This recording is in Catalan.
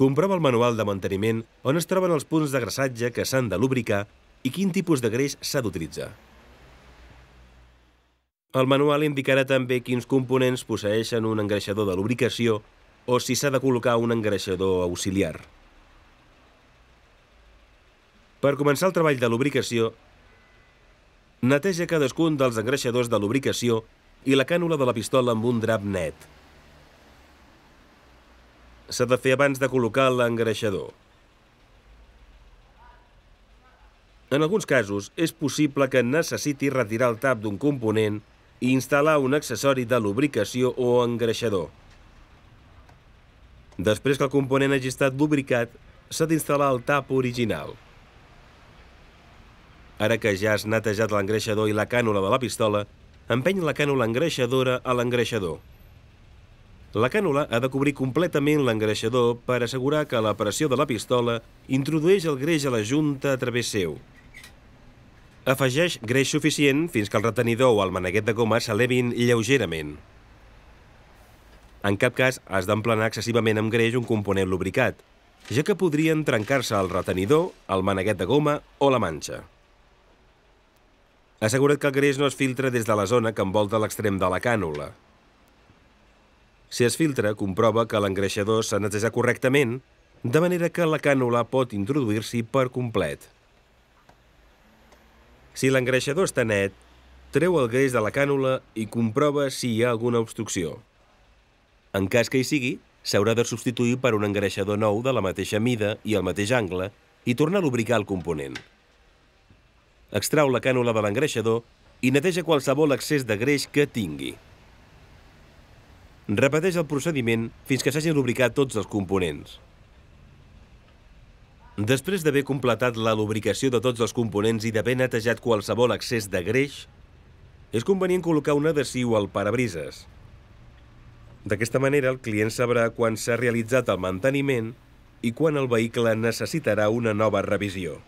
Comprova el manual de manteniment on es troben els punts de grassatge que s'han de lubricar i quin tipus de greix s'ha d'utilitzar. El manual indicarà també quins components posseixen un engreixador de lubricació o si s'ha de col·locar un engreixador auxiliar. Per començar el treball de lubricació, neteja cadascun dels engreixadors de lubricació i la cànula de la pistola amb un drap net s'ha de fer abans de col·locar l'engreixador. En alguns casos, és possible que necessiti retirar el tap d'un component i instal·lar un accessori de lubricació o engreixador. Després que el component hagi estat lubricat, s'ha d'instal·lar el tap original. Ara que ja has netejat l'engreixador i la cànula de la pistola, empeny la cànula engreixadora a l'engreixador. La cànula ha de cobrir completament l'engreixador per assegurar que la pressió de la pistola introdueix el greix a la junta a través seu. Afegeix greix suficient fins que el retenidor o el maneguet de goma s'elevin lleugerament. En cap cas has d'emplenar excessivament amb greix un component lubricat, ja que podrien trencar-se el retenidor, el maneguet de goma o la manxa. Assegura't que el greix no es filtra des de la zona que envolta l'extrem de la cànula. Si es filtra, comprova que l'engreixador s'ha netejat correctament, de manera que la cànula pot introduir-s'hi per complet. Si l'engreixador està net, treu el greix de la cànula i comprova si hi ha alguna obstrucció. En cas que hi sigui, s'haurà de substituir per un engreixador nou de la mateixa mida i el mateix angle i tornar a lubricar el component. Extrau la cànula de l'engreixador i neteja qualsevol excés de greix que tingui. Repeteix el procediment fins que s'hagin lubricat tots els components. Després d'haver completat la lubricació de tots els components i d'haver netejat qualsevol excés de greix, és convenient col·locar un adhesiu al parabrises. D'aquesta manera, el client sabrà quan s'ha realitzat el manteniment i quan el vehicle necessitarà una nova revisió.